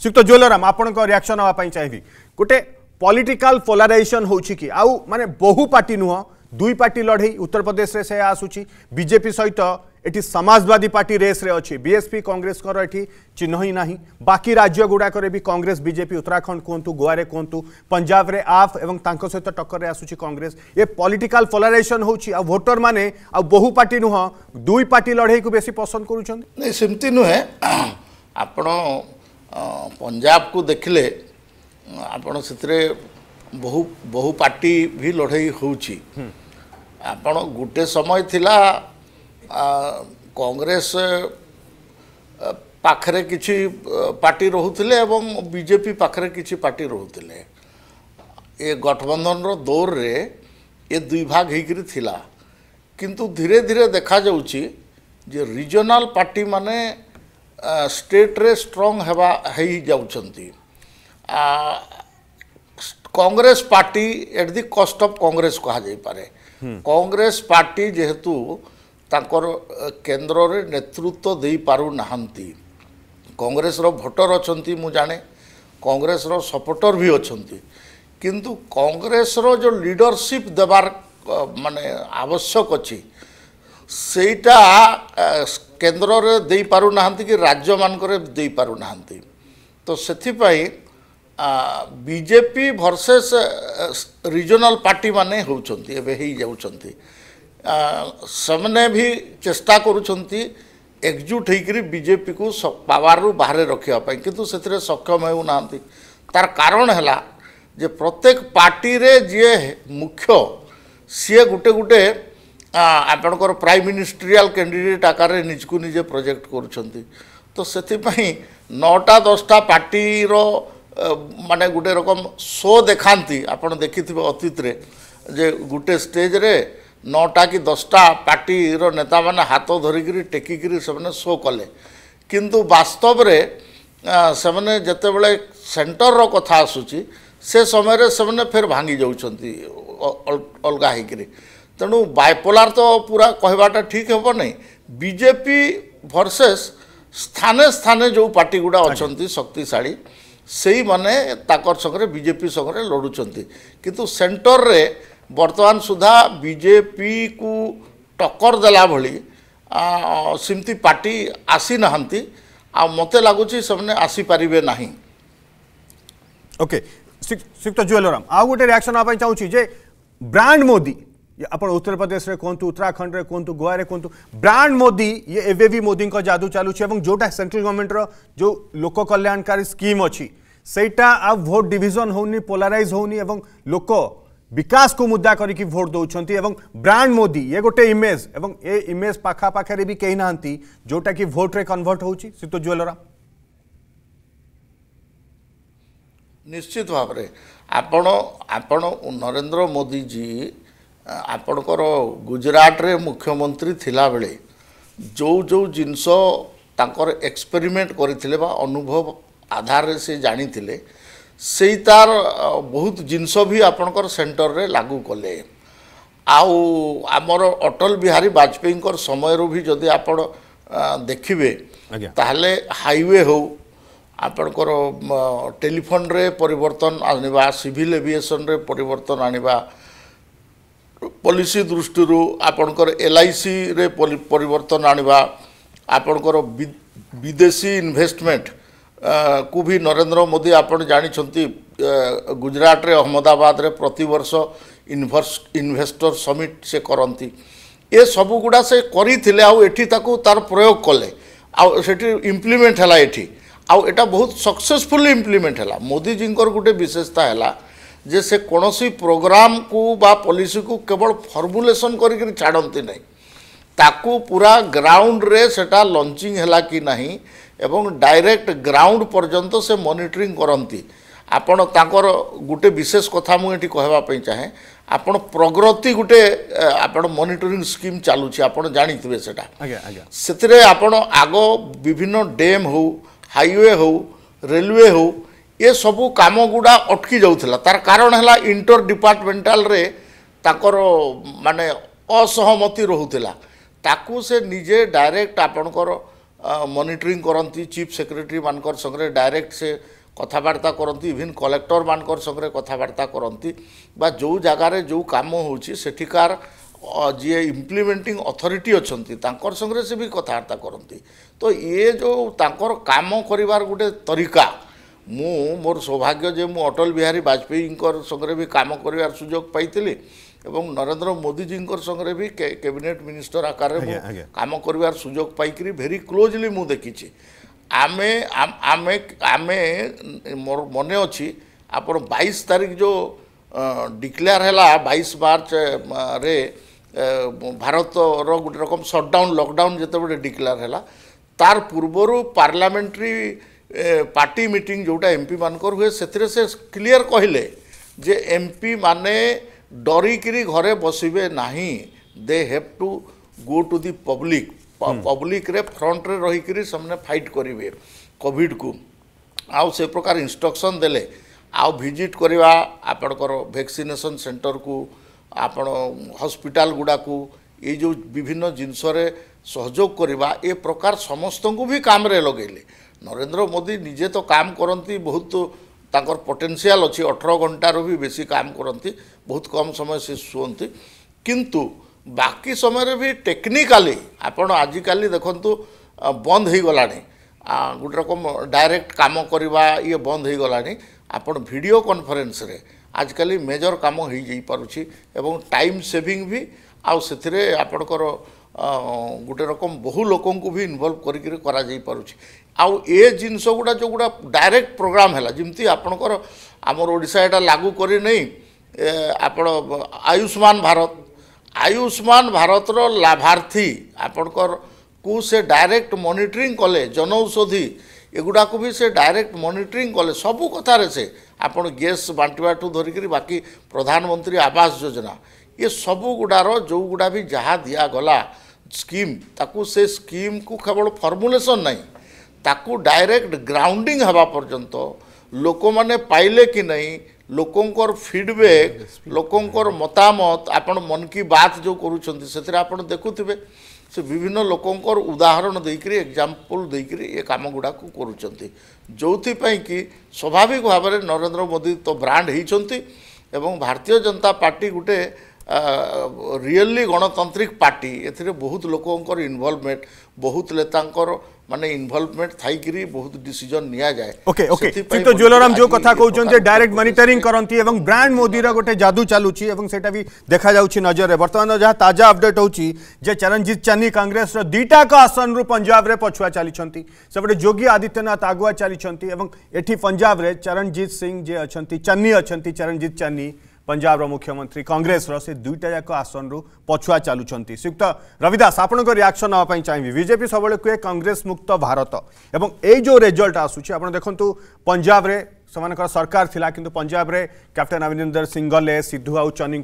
श्रीयुक्त ज्वेलराम आपण रियाक्शन नापी चाहिए गोटे पॉलिटिकल पोलारइजेसन हो आउ माने बहु पार्टी नुह दुई पार्टी लड़े उत्तर प्रदेश में से आसूरी बीजेपी सहित ये समाजवादी पार्टी रेस रे अच्छी बीएसपी कांग्रेस कर एटी चिन्ह ही ना बाकी राज्य गुड़ाक भी कांग्रेस बीजेपी उत्तराखंड कहतु गोआर कहतु पंजाब रे आफ एवं सहित तो टक्कर आसूरी कांग्रेस ये पॉलिटिकल पोलारइजेसन हो भोटर मैंने बहु पार्टी नुह दुई पार्टी लड़े को बेस पसंद करुँच नहीं सेमती नुहे आप ପଞ୍ଜାବକୁ ଦେଖିଲେ ଆପଣ ସେଥିରେ ବହୁ ବହୁ ପାର୍ଟି ବି ଲଢ଼େଇ ହେଉଛି ଆପଣ ଗୋଟେ ସମୟ ଥିଲା କଂଗ୍ରେସ ପାଖରେ କିଛି ପାର୍ଟି ରହୁଥିଲେ ଏବଂ ବିଜେପି ପାଖରେ କିଛି ପାର୍ଟି ରହୁଥିଲେ ଏ ଗଠବନ୍ଧନର ଦୌରରେ ଏ ଦୁଇ ଭାଗ ହେଇକରି ଥିଲା କିନ୍ତୁ ଧୀରେ ଧୀରେ ଦେଖାଯାଉଛି ଯେ ରିଜନାଲ୍ ପାର୍ଟିମାନେ ଷ୍ଟେଟ୍ରେ ଷ୍ଟ୍ରଙ୍ଗ୍ ହେବା ହେଇଯାଉଛନ୍ତି କଂଗ୍ରେସ ପାର୍ଟି ଏଟ୍ ଦି କଷ୍ଟ ଅଫ୍ କଂଗ୍ରେସ କୁହାଯାଇପାରେ କଂଗ୍ରେସ ପାର୍ଟି ଯେହେତୁ ତାଙ୍କର କେନ୍ଦ୍ରରେ ନେତୃତ୍ୱ ଦେଇପାରୁନାହାନ୍ତି କଂଗ୍ରେସର ଭୋଟର ଅଛନ୍ତି ମୁଁ ଜାଣେ କଂଗ୍ରେସର ସପୋର୍ଟର ବି ଅଛନ୍ତି କିନ୍ତୁ କଂଗ୍ରେସର ଯେଉଁ ଲିଡ଼ରସିପ୍ ଦେବାର ମାନେ ଆବଶ୍ୟକ ଅଛି ସେଇଟା केन्द्र दे देपना कि राज्य मानकना तो से बीजेपी भरसेस रिजनाल पार्टी मानने जाने भी चेस्टा करजुट बीजेपी को पावर रू बा रखापी कि सक्षम होना तार कारण है प्रत्येक पार्टी जी मुख्य सीए गोटे गुटे, -गुटे ଆପଣଙ୍କର ପ୍ରାଇମ୍ ମିନିଷ୍ଟ୍ରିଆଲ୍ କ୍ୟାଣ୍ଡିଡେଟ୍ ଆକାରରେ ନିଜକୁ ନିଜେ ପ୍ରୋଜେକ୍ଟ କରୁଛନ୍ତି ତ ସେଥିପାଇଁ ନଅଟା ଦଶଟା ପାର୍ଟିର ମାନେ ଗୋଟେ ରକମ ଶୋ ଦେଖାନ୍ତି ଆପଣ ଦେଖିଥିବେ ଅତୀତରେ ଯେ ଗୋଟେ ଷ୍ଟେଜ୍ରେ ନଅଟା କି ଦଶଟା ପାର୍ଟିର ନେତାମାନେ ହାତ ଧରିକିରି ଟେକିକିରି ସେମାନେ ଶୋ କଲେ କିନ୍ତୁ ବାସ୍ତବରେ ସେମାନେ ଯେତେବେଳେ ସେଣ୍ଟରର କଥା ଆସୁଛି ସେ ସମୟରେ ସେମାନେ ଫେର୍ ଭାଙ୍ଗି ଯାଉଛନ୍ତି ଅଲଗା ହେଇକିରି ତେଣୁ ବାଇପୋଲାର ତ ପୁରା କହିବାଟା ଠିକ୍ ହେବ ନାହିଁ ବିଜେପି ଭର୍ସେସ୍ ସ୍ଥାନେ ସ୍ଥାନେ ଯେଉଁ ପାର୍ଟି ଗୁଡ଼ା ଅଛନ୍ତି ଶକ୍ତିଶାଳୀ ସେଇମାନେ ତାଙ୍କର ସଙ୍ଗରେ ବିଜେପି ସଙ୍ଗରେ ଲଢ଼ୁଛନ୍ତି କିନ୍ତୁ ସେଣ୍ଟରରେ ବର୍ତ୍ତମାନ ସୁଦ୍ଧା ବିଜେପିକୁ ଟକ୍କର ଦେଲା ଭଳି ସେମିତି ପାର୍ଟି ଆସିନାହାନ୍ତି ଆଉ ମୋତେ ଲାଗୁଛି ସେମାନେ ଆସିପାରିବେ ନାହିଁ ଓକେ ଶ୍ରୀଯୁକ୍ତ ଜୁଏଲ ରାମ ଆଉ ଗୋଟେ ରିଆକ୍ସନ୍ ନେବା ପାଇଁ ଚାହୁଁଛି ଯେ ବ୍ରାଣ୍ଡ ମୋଦି अपन उत्तर प्रदेश में कहतु उत्तराखंड में कहतु गोवा कहतु ब्रांड मोदी ये एवं भी मोदी जादू चलु जोटा सेंट्रल गवर्नमेंट रो जो लोक कल्याणकारी स्कीम अच्छी सेटा आ भोट डिजन हो पोलाराइज हो लोक विकास को मुद्दा करके भोट दौरान एवं ब्रांड मोदी ये गोटे इमेज एवं ए इमेज पाखापाखे भी कहीं ना जोटा कि भोट्रे कनभर्ट हो शीत ज्वेलरा निश्चित भाव आप आपण आपण मोदी जी ଆପଣଙ୍କର ଗୁଜରାଟରେ ମୁଖ୍ୟମନ୍ତ୍ରୀ ଥିଲାବେଳେ ଯେଉଁ ଯେଉଁ ଜିନିଷ ତାଙ୍କର ଏକ୍ସପେରିମେଣ୍ଟ କରିଥିଲେ ବା ଅନୁଭବ ଆଧାରରେ ସେ ଜାଣିଥିଲେ ସେଇ ତାର ବହୁତ ଜିନିଷ ବି ଆପଣଙ୍କର ସେଣ୍ଟରରେ ଲାଗୁ କଲେ ଆଉ ଆମର ଅଟଳ ବିହାରୀ ବାଜପେୟୀଙ୍କର ସମୟରୁ ବି ଯଦି ଆପଣ ଦେଖିବେ ତାହେଲେ ହାଇୱେ ହେଉ ଆପଣଙ୍କର ଟେଲିଫୋନ୍ରେ ପରିବର୍ତ୍ତନ ଆଣିବା ସିଭିଲ୍ ଏଭିଏସନ୍ରେ ପରିବର୍ତ୍ତନ ଆଣିବା ପଲିସି ଦୃଷ୍ଟିରୁ ଆପଣଙ୍କର ଏଲ୍ଆଇସିରେ ପରିବର୍ତ୍ତନ ଆଣିବା ଆପଣଙ୍କର ବିଦେଶୀ ଇନଭେଷ୍ଟମେଣ୍ଟ କୁ ବି ନରେନ୍ଦ୍ର ମୋଦି ଆପଣ ଜାଣିଛନ୍ତି ଗୁଜରାଟରେ ଅହମ୍ମଦାବାଦରେ ପ୍ରତିବର୍ଷ ଇନଭେଷ୍ଟର ସମିଟ୍ ସେ କରନ୍ତି ଏସବୁ ଗୁଡ଼ା ସେ କରିଥିଲେ ଆଉ ଏଠି ତାକୁ ତାର ପ୍ରୟୋଗ କଲେ ଆଉ ସେଠି ଇମ୍ପ୍ଲିମେଣ୍ଟ ହେଲା ଏଠି ଆଉ ଏଇଟା ବହୁତ ସକ୍ସେସଫୁଲି ଇମ୍ପ୍ଲିମେଣ୍ଟ ହେଲା ମୋଦିଜୀଙ୍କର ଗୋଟେ ବିଶେଷତା ହେଲା ଯେ ସେ କୌଣସି ପ୍ରୋଗ୍ରାମକୁ ବା ପଲିସିକୁ କେବଳ ଫର୍ମୁଲେସନ୍ କରିକିରି ଛାଡ଼ନ୍ତି ନାହିଁ ତାକୁ ପୁରା ଗ୍ରାଉଣ୍ଡରେ ସେଟା ଲଞ୍ଚିଂ ହେଲା କି ନାହିଁ ଏବଂ ଡାଇରେକ୍ଟ ଗ୍ରାଉଣ୍ଡ ପର୍ଯ୍ୟନ୍ତ ସେ ମନିଟରିଂ କରନ୍ତି ଆପଣ ତାଙ୍କର ଗୋଟେ ବିଶେଷ କଥା ମୁଁ ଏଠି କହିବା ପାଇଁ ଚାହେଁ ଆପଣ ପ୍ରଗତି ଗୋଟେ ଆପଣ ମନିଟରିଂ ସ୍କିମ୍ ଚାଲୁଛି ଆପଣ ଜାଣିଥିବେ ସେଟା ସେଥିରେ ଆପଣ ଆଗ ବିଭିନ୍ନ ଡ୍ୟାମ୍ ହେଉ ହାଇୱେ ହେଉ ରେଲୱେ ହେଉ ଏସବୁ କାମଗୁଡ଼ା ଅଟକି ଯାଉଥିଲା ତାର କାରଣ ହେଲା ଇଣ୍ଟର ଡିପାର୍ଟମେଣ୍ଟାଲରେ ତାଙ୍କର ମାନେ ଅସହମତି ରହୁଥିଲା ତାକୁ ସେ ନିଜେ ଡାଇରେକ୍ଟ ଆପଣଙ୍କର ମନିଟରିଂ କରନ୍ତି ଚିଫ୍ ସେକ୍ରେଟେରୀମାନଙ୍କର ସଙ୍ଗରେ ଡାଇରେକ୍ଟ ସେ କଥାବାର୍ତ୍ତା କରନ୍ତି ଇଭିନ୍ କଲେକ୍ଟରମାନଙ୍କର ସଙ୍ଗରେ କଥାବାର୍ତ୍ତା କରନ୍ତି ବା ଯେଉଁ ଜାଗାରେ ଯେଉଁ କାମ ହେଉଛି ସେଠିକାର ଯିଏ ଇମ୍ପ୍ଲିମେଣ୍ଟିଂ ଅଥରିଟି ଅଛନ୍ତି ତାଙ୍କର ସଙ୍ଗରେ ସେ ବି କଥାବାର୍ତ୍ତା କରନ୍ତି ତ ଇଏ ଯେଉଁ ତାଙ୍କର କାମ କରିବାର ଗୋଟେ ତରିକା ମୁଁ ମୋର ସୌଭାଗ୍ୟ ଯେ ମୁଁ ଅଟଳ ବିହାରୀ ବାଜପେୟୀଙ୍କର ସଙ୍ଗରେ ବି କାମ କରିବାର ସୁଯୋଗ ପାଇଥିଲି ଏବଂ ନରେନ୍ଦ୍ର ମୋଦିଜୀଙ୍କର ସଙ୍ଗରେ ବି କ୍ୟାବିନେଟ୍ ମିନିଷ୍ଟର ଆକାରରେ ମୁଁ କାମ କରିବାର ସୁଯୋଗ ପାଇକରି ଭେରି କ୍ଲୋଜଲି ମୁଁ ଦେଖିଛି ଆମେ ଆମେ ଆମେ ମୋର ମନେ ଅଛି ଆପଣ ବାଇଶ ତାରିଖ ଯେଉଁ ଡିକ୍ଲେୟାର ହେଲା ବାଇଶ ମାର୍ଚ୍ଚରେ ଭାରତର ଗୋଟେ ରକମ ସଟ୍ଡାଉନ୍ ଲକଡାଉନ୍ ଯେତେବେଳେ ଡିକ୍ଲେୟାର ହେଲା ତାର ପୂର୍ବରୁ ପାର୍ଲାମେଣ୍ଟାରୀ ପାର୍ଟି ମିଟିଂ ଯେଉଁଟା ଏମ୍ପିମାନଙ୍କର ହୁଏ ସେଥିରେ ସେ କ୍ଲିଅର୍ କହିଲେ ଯେ ଏମ୍ପିମାନେ ଡରିକିରି ଘରେ ବସିବେ ନାହିଁ they have to go to the public ପବ୍ଲିକରେ ଫ୍ରଣ୍ଟରେ ରହିକିରି ସେମାନେ ଫାଇଟ୍ କରିବେ କୋଭିଡ଼କୁ ଆଉ ସେ ପ୍ରକାର ଇନଷ୍ଟ୍ରକ୍ସନ୍ ଦେଲେ ଆଉ ଭିଜିଟ୍ କରିବା ଆପଣଙ୍କର ଭ୍ୟାକ୍ସିନେସନ୍ ସେଣ୍ଟରକୁ ଆପଣ ହସ୍ପିଟାଲ ଗୁଡ଼ାକୁ ଏଇ ଯେଉଁ ବିଭିନ୍ନ ଜିନିଷରେ ସହଯୋଗ କରିବା ଏ ପ୍ରକାର ସମସ୍ତଙ୍କୁ ବି କାମରେ ଲଗେଇଲେ ନରେନ୍ଦ୍ର ମୋଦି ନିଜେ ତ କାମ କରନ୍ତି ବହୁତ ତାଙ୍କର ପୋଟେନ୍ସିଆଲ୍ ଅଛି ଅଠର ଘଣ୍ଟାରୁ ବି ବେଶୀ କାମ କରନ୍ତି ବହୁତ କମ୍ ସମୟ ସେ ଶୁଅନ୍ତି କିନ୍ତୁ ବାକି ସମୟରେ ବି ଟେକ୍ନିକାଲି ଆପଣ ଆଜିକାଲି ଦେଖନ୍ତୁ ବନ୍ଦ ହୋଇଗଲାଣି ଗୋଟେ ରକମ ଡାଇରେକ୍ଟ କାମ କରିବା ଇଏ ବନ୍ଦ ହୋଇଗଲାଣି ଆପଣ ଭିଡ଼ିଓ କନଫରେନ୍ସରେ ଆଜିକାଲି ମେଜର କାମ ହୋଇଯାଇପାରୁଛି ଏବଂ ଟାଇମ୍ ସେଭିଂ ବି ଆଉ ସେଥିରେ ଆପଣଙ୍କର ଗୋଟେ ରକମ ବହୁ ଲୋକଙ୍କୁ ବି ଇନଭଲ୍ଭ କରିକିରି କରାଯାଇପାରୁଛି আউ এ জিনিস গুড়া যেগুড়া ডাইরেক্ট প্রোগ্রাম হল যেমি আপনার আমার ওড়শা এটা লাগু করে নেই আপনার আয়ুষ্মান ভারত আয়ুষ্মান ভারতর লাভার্থী আপনার কু সে ডাইরেক্ট মনিটরিং কলে জনৌষধি এগুড়াক বি সে ডাইরেক্ট মনিটরিং কলে সবু কথার সে আপনার গ্যাস বাঁটবাঠু ধরিকি বাকি প্রধানমন্ত্রী আবাস যোজনা এ সবু গুড়ার যেগুড়া বি যা দিয়াগলা স্কিম তাকে সে স্কিম কু কেবল ফর্মুলেসন নাই ତାକୁ ଡାଇରେକ୍ଟ ଗ୍ରାଉଣ୍ଡିଂ ହେବା ପର୍ଯ୍ୟନ୍ତ ଲୋକମାନେ ପାଇଲେ କି ନାହିଁ ଲୋକଙ୍କର ଫିଡ଼ବ୍ୟାକ୍ ଲୋକଙ୍କର ମତାମତ ଆପଣ ମନ୍ କି ବାତ୍ ଯେଉଁ କରୁଛନ୍ତି ସେଥିରେ ଆପଣ ଦେଖୁଥିବେ ସେ ବିଭିନ୍ନ ଲୋକଙ୍କର ଉଦାହରଣ ଦେଇକରି ଏକ୍ଜାମ୍ପଲ୍ ଦେଇକରି ଏ କାମ ଗୁଡ଼ାକୁ କରୁଛନ୍ତି ଯେଉଁଥିପାଇଁ କି ସ୍ୱାଭାବିକ ଭାବରେ ନରେନ୍ଦ୍ର ମୋଦି ତ ବ୍ରାଣ୍ଡ ହେଇଛନ୍ତି ଏବଂ ଭାରତୀୟ ଜନତା ପାର୍ଟି ଗୋଟେ ରିଏଲି ଗଣତାନ୍ତ୍ରିକ ପାର୍ଟି ଏଥିରେ ବହୁତ ଲୋକଙ୍କର ଇନଭଲ୍ଭମେଣ୍ଟ ବହୁତ ନେତାଙ୍କର माने इन्वॉल्वमेंट थाईकरी बहुत डिसीजन निया जाए ओके ओके तो ज्वेलराम जो कथा कहउ जों जे डायरेक्ट मॉनिटरिंग करंती एवं ब्रांड मोदी रा गोटे जादू चालू छी एवं सेटा भी देखा जाउ छी नजर रे वर्तमान जहां ताजा अपडेट होउ छी जे चरणजीत चन्नी कांग्रेस रो दीटा को आसन रु पंजाब रे पछुआ चली छंती सबडे योगी आदित्यनाथ आगुआ चली छंती एवं एठी पंजाब रे चरणजीत सिंह जे अछंती चन्नी अछंती चरणजीत चन्नी पंजाब मुख्यमंत्री कंग्रेस से दुईटा जाक आसन पछुआ चलुंट श्रीयुक्त रविदास आपण रियाक्शन नापी चाहिए बीजेपी सब कहे कंग्रेस मुक्त भारत एवं ये जो रेजल्ट आसूँ आप देखूँ पंजाब में सरकार थी कि पंजाब में कैप्टेन अमरिंदर सिंह गले सिद्धू आउ चनी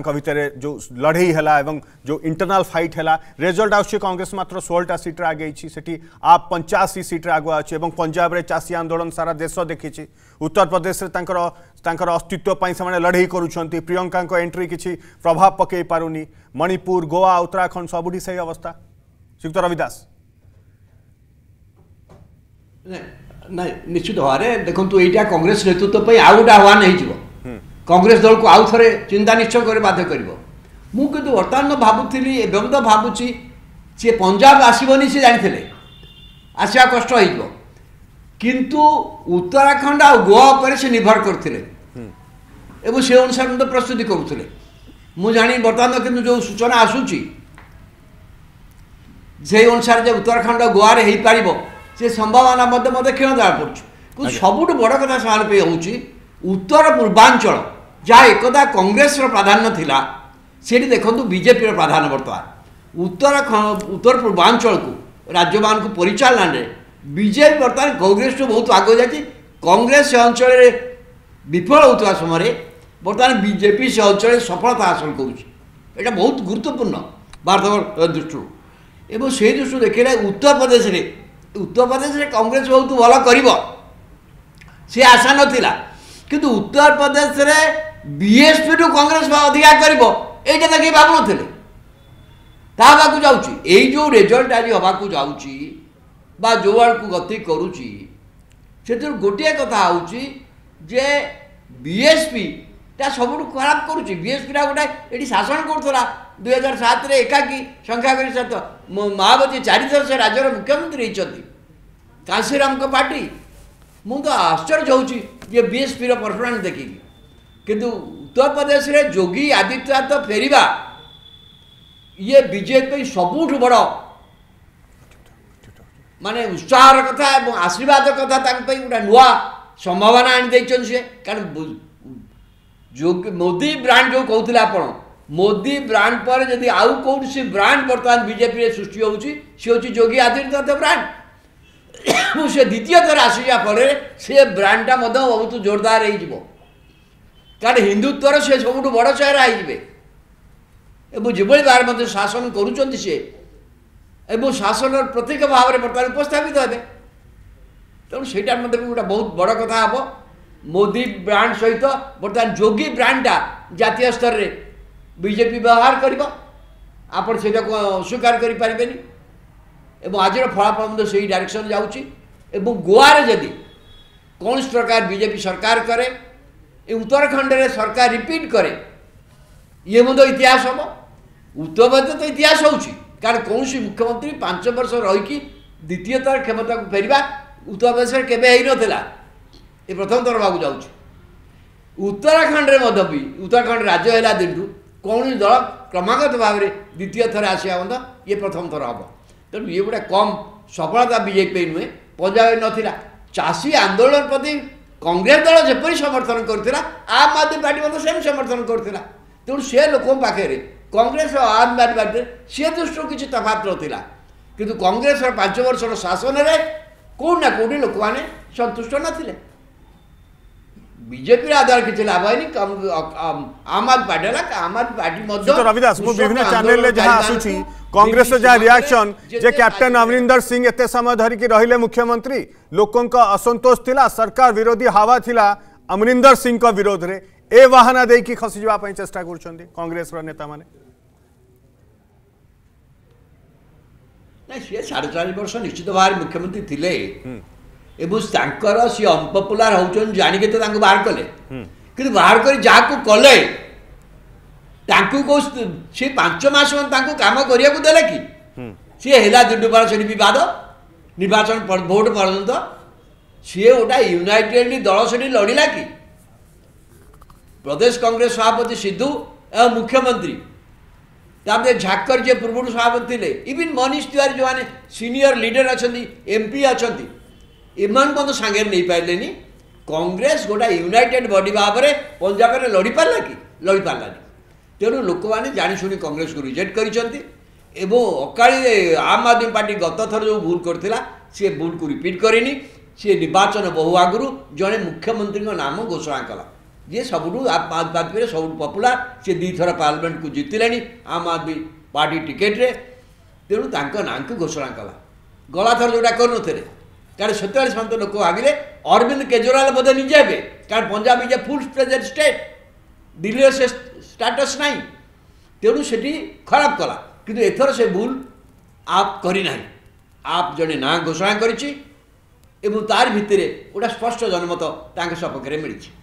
भितर जो लड़े हला जो इंटरनल फाइट हला रिजल्ट आंग्रेस मात्र षोहटा सीट आगे से आप पंचाशी सीट आगुआ अच्छे पंजाब में चाषी आंदोलन सारा देश देखी उत्तर प्रदेश में अस्तित्व से लड़े करुंच प्रियंका एंट्री कि प्रभाव पक मणिपुर गोवा उत्तराखंड सबुठी से ही अवस्था श्रीयुक्त रविदास ना निश्चित भाव देखो यहाँ कंग्रेस नेतृत्व आउ गोटे आह्वान हो কংগ্রেস দলକୁ ଆଉ ଥରେ ଚିନ୍ତା ନିଶ୍ଚୟ କରି ବାଧ୍ୟ କରିବ ମୁଁ କିନ୍ତୁ ବର୍ତ୍ତମାନ ଭାବୁଥିଲି ଏବଂ ତ ଭାବୁଛି ସିଏ ପଞ୍ଜାବ ଆସିବନି ସେ ଜାଣିଥିଲେ ଆସିବା କଷ୍ଟ ହେଇଯିବ କିନ୍ତୁ ଉତ୍ତରାଖଣ୍ଡ ଆଉ ଗୋଆ ଉପରେ ସେ ନିର୍ଭର କରୁଥିଲେ ଏବଂ ସେ ଅନୁସାରେ ମଧ୍ୟ ପ୍ରସ୍ତୁତି କରୁଥିଲେ ମୁଁ ଜାଣି ବର୍ତ୍ତମାନ କିନ୍ତୁ ଯେଉଁ ସୂଚନା ଆସୁଛି ସେହି ଅନୁସାରେ ଯେ ଉତ୍ତରାଖଣ୍ଡ ଗୋଆରେ ହେଇପାରିବ ସେ ସମ୍ଭାବନା ମଧ୍ୟ ମୋତେ କ୍ଷୀଣ ଜଣାପଡ଼ୁଛି କିନ୍ତୁ ସବୁଠୁ ବଡ଼ କଥା ସେମାନେ ପାଇଁ ହେଉଛି ଉତ୍ତର ପୂର୍ବାଞ୍ଚଳ ଯାହା ଏକଦା କଂଗ୍ରେସର ପ୍ରାଧାନ୍ୟ ଥିଲା ସେଠି ଦେଖନ୍ତୁ ବିଜେପିର ପ୍ରାଧାନ୍ୟ ବର୍ତ୍ତମାନ ଉତ୍ତରାଖଣ୍ଡ ଉତ୍ତର ପୂର୍ବାଞ୍ଚଳକୁ ରାଜ୍ୟମାନଙ୍କୁ ପରିଚାଳନାରେ ବିଜେପି ବର୍ତ୍ତମାନ କଂଗ୍ରେସଠୁ ବହୁତ ଆଗକୁ ଯାଇଛି କଂଗ୍ରେସ ସେ ଅଞ୍ଚଳରେ ବିଫଳ ହେଉଥିବା ସମୟରେ ବର୍ତ୍ତମାନ ବିଜେପି ସେ ଅଞ୍ଚଳରେ ସଫଳତା ହାସଲ କରୁଛି ଏଇଟା ବହୁତ ଗୁରୁତ୍ୱପୂର୍ଣ୍ଣ ଭାରତ ଦୃଷ୍ଟିରୁ ଏବଂ ସେହି ଦୃଷ୍ଟିରୁ ଦେଖିଲେ ଉତ୍ତରପ୍ରଦେଶରେ ଉତ୍ତରପ୍ରଦେଶରେ କଂଗ୍ରେସ ବହୁତ ଭଲ କରିବ ସେ ଆଶା ନଥିଲା କିନ୍ତୁ ଉତ୍ତରପ୍ରଦେଶରେ ବିଏସ୍ପିଠୁ କଂଗ୍ରେସ ଅଧିକା କରିବ ଏଇଟା ତ କେହି ଭାବୁନଥିଲେ ତା ହେବାକୁ ଯାଉଛି ଏଇ ଯେଉଁ ରେଜଲ୍ଟ ଆଜି ହେବାକୁ ଯାଉଛି ବା ଯେଉଁ ଆଡ଼କୁ ଗତି କରୁଛି ସେଥିରୁ ଗୋଟିଏ କଥା ହେଉଛି ଯେ ବିଏସ୍ପିଟା ସବୁଠୁ ଖରାପ କରୁଛି ବିଏସ୍ପିଟା ଗୋଟେ ଏଠି ଶାସନ କରୁଥିଲା ଦୁଇ ହଜାର ସାତରେ ଏକାକି ସଂଖ୍ୟାଗରିଷ୍ଠ ମାଓବାଦୀ ଚାରିଥର ସେ ରାଜ୍ୟର ମୁଖ୍ୟମନ୍ତ୍ରୀ ହେଇଛନ୍ତି କାଶୀରାମଙ୍କ ପାର୍ଟି ମୁଁ ତ ଆଶ୍ଚର୍ଯ୍ୟ ହେଉଛି ଯେ ବିଏସ୍ପିର ପରଫର୍ମାନ୍ସ ଦେଖିକି କିନ୍ତୁ ଉତ୍ତରପ୍ରଦେଶରେ ଯୋଗୀ ଆଦିତ୍ୟନାଥ ଫେରିବା ଇଏ ବିଜେପି ପାଇଁ ସବୁଠୁ ବଡ଼ ମାନେ ଉତ୍ସାହର କଥା ଏବଂ ଆଶୀର୍ବାଦ କଥା ତାଙ୍କ ପାଇଁ ଗୋଟେ ନୂଆ ସମ୍ଭାବନା ଆଣିଦେଇଛନ୍ତି ସିଏ କାରଣ ଯୋଗୀ ମୋଦି ବ୍ରାଣ୍ଡ ଯେଉଁ କହୁଥିଲେ ଆପଣ ମୋଦି ବ୍ରାଣ୍ଡ ପରେ ଯଦି ଆଉ କୌଣସି ବ୍ରାଣ୍ଡ ବର୍ତ୍ତମାନ ବିଜେପିରେ ସୃଷ୍ଟି ହେଉଛି ସେ ହେଉଛି ଯୋଗୀ ଆଦିତ୍ୟନାଥ ବ୍ରାଣ୍ଡ ଏବଂ ସେ ଦ୍ୱିତୀୟ ଥର ଆସିଯିବା ଫଳରେ ସେ ବ୍ରାଣ୍ଡଟା ମଧ୍ୟ ବହୁତ ଜୋରଦାର ହେଇଯିବ କାରଣ ହିନ୍ଦୁତ୍ୱର ସେ ସବୁଠୁ ବଡ଼ ସହାରା ହେଇଯିବେ ଏବଂ ଯେଭଳି ଭାବରେ ମଧ୍ୟ ଶାସନ କରୁଛନ୍ତି ସିଏ ଏବଂ ଶାସନର ପ୍ରତ୍ୟେକ ଭାବରେ ବର୍ତ୍ତମାନ ଉପସ୍ଥାପିତ ହେବେ ତେଣୁ ସେଇଟା ମଧ୍ୟ ବି ଗୋଟେ ବହୁତ ବଡ଼ କଥା ହେବ ମୋଦି ବ୍ରାଣ୍ଡ ସହିତ ବର୍ତ୍ତମାନ ଯୋଗୀ ବ୍ରାଣ୍ଡଟା ଜାତୀୟ ସ୍ତରରେ ବିଜେପି ବ୍ୟବହାର କରିବ ଆପଣ ସେଇଟାକୁ ସ୍ୱୀକାର କରିପାରିବେନି ଏବଂ ଆଜିର ଫଳାଫଳ ମଧ୍ୟ ସେଇ ଡାଇରେକ୍ସନ୍ ଯାଉଛି ଏବଂ ଗୋଆରେ ଯଦି କୌଣସି ପ୍ରକାର ବିଜେପି ସରକାର କରେ এই উত্তরাখণ্ডের সরকার রিপিট করে ইয়ে মধ্যে ইতিহাস হব উত্তরপ্রদেশ তো ইতিহাস হচ্ছে কারণ কৌশি মুখ্যমন্ত্রী পাঁচ বর্ষ রইকি দ্বিতীয় ক্ষমতা ক্ষমতাকে ফেরবা উত্তরপ্রদেশের কেবে হয়ে নথিলা এ প্রথম থর ভাবু যাচ্ছে উত্তরাখণ্ডের মধ্যে বি উত্তরাখণ্ড রাজ্য হেলা দিনু কৌশি দল ক্রমাগত ভাবে দ্বিতীয় থর আসা মধ্যে ইয়ে প্রথম থর হব তেমন ইয়ে গোটা কম সফলতা বিজেপি নুহে পঞ্জাবে নথিলা চাষী আন্দোলন প্রতি কংগ্রেস দল যেপরি সমর্থন করেছিল আম আদমি পার্টি মধ্যে সেম সমর্থন করেছিল তেমন সে লোক পাখে কংগ্রেস ও আম আদমি পার্টি সে দৃষ্টি কিছু তফাত নথিলা কিন্তু কংগ্রেসর পাঁচ বর্ষর শাসনরে কেউ না কেউটি লোক সন্তুষ্ট নথিলে বিজেপির আধারকে ছিল হয়নি আম আদমি পার্টিলা আম আদমি পার্টি মধ্য রবিদাস মু বিভিন্ন চ্যানেলে যাহা আসুছি কংগ্রেসর যা রিয়াকশন যে ক্যাপ্টেন অমরিন্দর সিং এতে সময় ধরিকি রহলে মুখ্যমন্ত্রী লোকঙ্ক অসন্তোষ লা সরকার বিরোধী হাওয়া লা অমরিন্দর সিংক বিরোধে এ বাহানা দেইকি খসি যাওয়া পাই চেষ্টা করছেন কংগ্রেসর নেতা মানে না সে সাড়ে চারি বর্ষ নিশ্চিত ভাবে মুখ্যমন্ত্রী লে এবং তাঁকর সে অনপপুলার হচ্ছেন জাঁকি তো তাঁকে বাহার কলে কিন্তু বাহার করে যা কলে তাঁকু কেউ সে পাঁচ মাস তাঁকু কাম করিয়া দেলে কি সি হেলা দুর্নীপাল সে বিবাদ নির্বাচন ভোট পর্যন্ত সি ওটা ইউনাইটেড দল সেটি লড়িলা কি প্রদেশ কংগ্রেস সভাপতি সিদ্ধু এবং মুখ্যমন্ত্রী তাপরে ঝাকর যে পূর্ব সভাপতি ইভিন মনীষ তিওয়ারি যে সিনিয়র লিডর অনেক এমপি অনেক ଏମାନଙ୍କୁ ମଧ୍ୟ ସାଙ୍ଗରେ ନେଇପାରିଲେନି କଂଗ୍ରେସ ଗୋଟାଏ ୟୁନାଇଟେଡ୍ ବଡି ଭାବରେ ପଞ୍ଜାବରେ ଲଢ଼ିପାରିଲା କି ଲଢ଼ିପାରିଲାନି ତେଣୁ ଲୋକମାନେ ଜାଣିଶୁଣି କଂଗ୍ରେସକୁ ରିଜେକ୍ଟ କରିଛନ୍ତି ଏବଂ ଅକାଳୀ ଆମ୍ ଆଦମୀ ପାର୍ଟି ଗତଥର ଯେଉଁ ଭୁଲ କରିଥିଲା ସିଏ ଭୁଲକୁ ରିପିଟ୍ କରିନି ସିଏ ନିର୍ବାଚନ ବହୁ ଆଗରୁ ଜଣେ ମୁଖ୍ୟମନ୍ତ୍ରୀଙ୍କ ନାମ ଘୋଷଣା କଲା ଯିଏ ସବୁଠୁ ଆମ୍ ଆଦମୀ ପାର୍ଟିରେ ସବୁଠୁ ପପୁଲାର ସିଏ ଦୁଇଥର ପାର୍ଲାମେଣ୍ଟକୁ ଜିତିଲେଣି ଆମ୍ ଆଦମୀ ପାର୍ଟି ଟିକେଟରେ ତେଣୁ ତାଙ୍କ ନାଁକୁ ଘୋଷଣା କଲା ଗଲାଥର ଯେଉଁଟା କରୁନଥିଲେ କାରଣ ସେତେବେଳେ ସମସ୍ତ ଲୋକ ଭାବିଲେ ଅରବିନ୍ଦ କେଜରିୱାଲ ବୋଧେ ନିଜେ ହେବେ କାରଣ Punjab is a full present state ଦିଲ୍ଲୀର ସେ ଷ୍ଟାଟସ୍ ନାହିଁ ତେଣୁ ସେଠି ଖରାପ କଲା କିନ୍ତୁ ଏଥର ସେ ଭୁଲ ଆପ୍ କରିନାହିଁ ଆପ୍ ଜଣେ ନାଁ ଘୋଷଣା କରିଛି ଏବଂ ତାରି ଭିତରେ ଗୋଟେ ସ୍ପଷ୍ଟ ଜନମତ ତାଙ୍କ ସପକ୍ଷରେ ମିଳିଛି